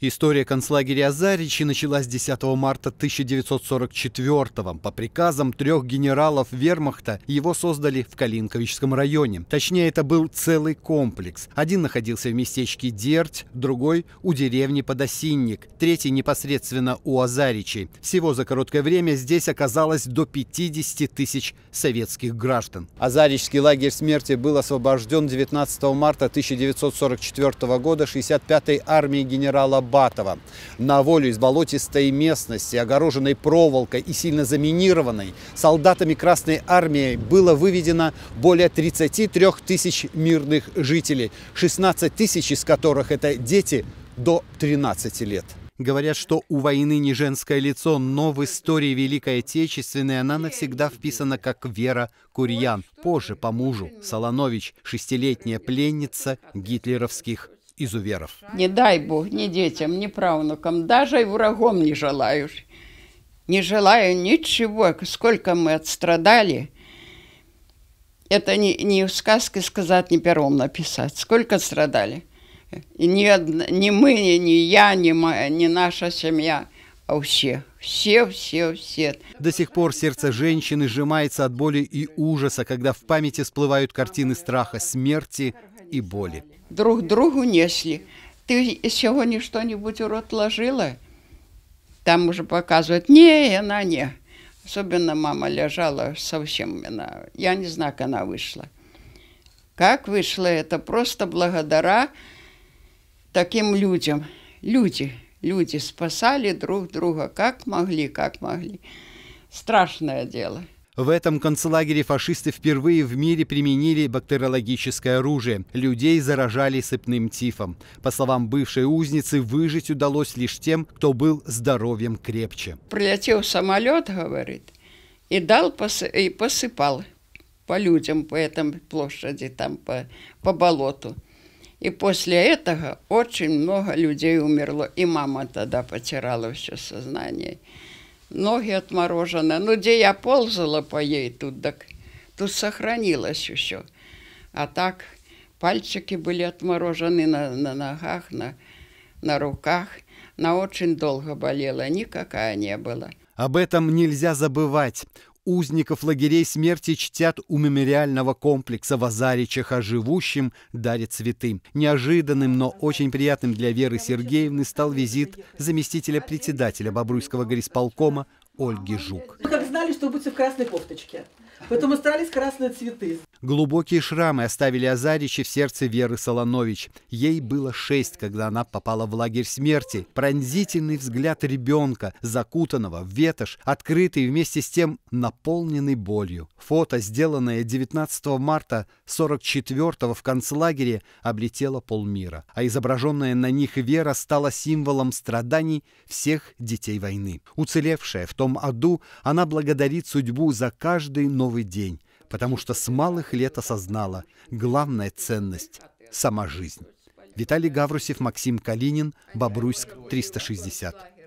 История концлагеря Азаричи началась 10 марта 1944 По приказам трех генералов вермахта его создали в Калинковичском районе. Точнее, это был целый комплекс. Один находился в местечке Дерть, другой – у деревни Подосинник, третий непосредственно у Азаричи. Всего за короткое время здесь оказалось до 50 тысяч советских граждан. Азаричский лагерь смерти был освобожден 19 марта 1944 года 65-й армией генерала Батова. На волю из болотистой местности, огороженной проволокой и сильно заминированной, солдатами Красной Армии было выведено более 33 тысяч мирных жителей, 16 тысяч из которых это дети до 13 лет. Говорят, что у войны не женское лицо, но в истории Великой Отечественной она навсегда вписана как Вера Курьян, позже по мужу Солонович, шестилетняя пленница гитлеровских изуверов. Не дай Бог ни детям, ни правнукам, даже и врагом не желаешь. Не желаю ничего, сколько мы отстрадали. Это не, не в сказке сказать, не пером написать. Сколько страдали. И ни, ни мы, ни, ни я, ни, моя, ни наша семья, а все. Все, все, все. До сих пор сердце женщины сжимается от боли и ужаса, когда в памяти всплывают картины страха смерти, и боли. Друг другу несли. Ты сегодня что-нибудь в рот ложила? Там уже показывают, не, она не. Особенно мама лежала совсем, она, я не знаю, как она вышла. Как вышла? это? Просто благодаря таким людям. Люди, люди спасали друг друга, как могли, как могли. Страшное дело. В этом концлагере фашисты впервые в мире применили бактериологическое оружие. Людей заражали сыпным тифом. По словам бывшей узницы, выжить удалось лишь тем, кто был здоровьем крепче. Прилетел самолет, говорит, и дал и посыпал по людям, по этой площади, там по, по болоту. И после этого очень много людей умерло. И мама тогда потеряла все сознание ноги отморожены. Ну, где я ползала по ей, тут, так, тут сохранилось еще. А так пальчики были отморожены на, на ногах, на, на руках. на очень долго болела, никакая не была. Об этом нельзя забывать узников лагерей смерти чтят у мемориального комплекса в Азаричах, а живущим, дарят цветы. Неожиданным, но очень приятным для Веры Сергеевны стал визит заместителя председателя Бобруйского горисполкома Ольги Жук. Мы как знали, что вы будете в красной кофточке. Поэтому старались красные цветы. Глубокие шрамы оставили Азаричи в сердце Веры Солонович. Ей было шесть, когда она попала в лагерь смерти. Пронзительный взгляд ребенка, закутанного в ветошь, открытый вместе с тем наполненный болью. Фото, сделанное 19 марта 44-го в концлагере, облетело полмира. А изображенная на них Вера стала символом страданий всех детей войны. Уцелевшая в том аду, она благодарит судьбу за каждый новый новый день, потому что с малых лет осознала главная ценность – сама жизнь. Виталий Гаврусев, Максим Калинин, Бобруйск, 360.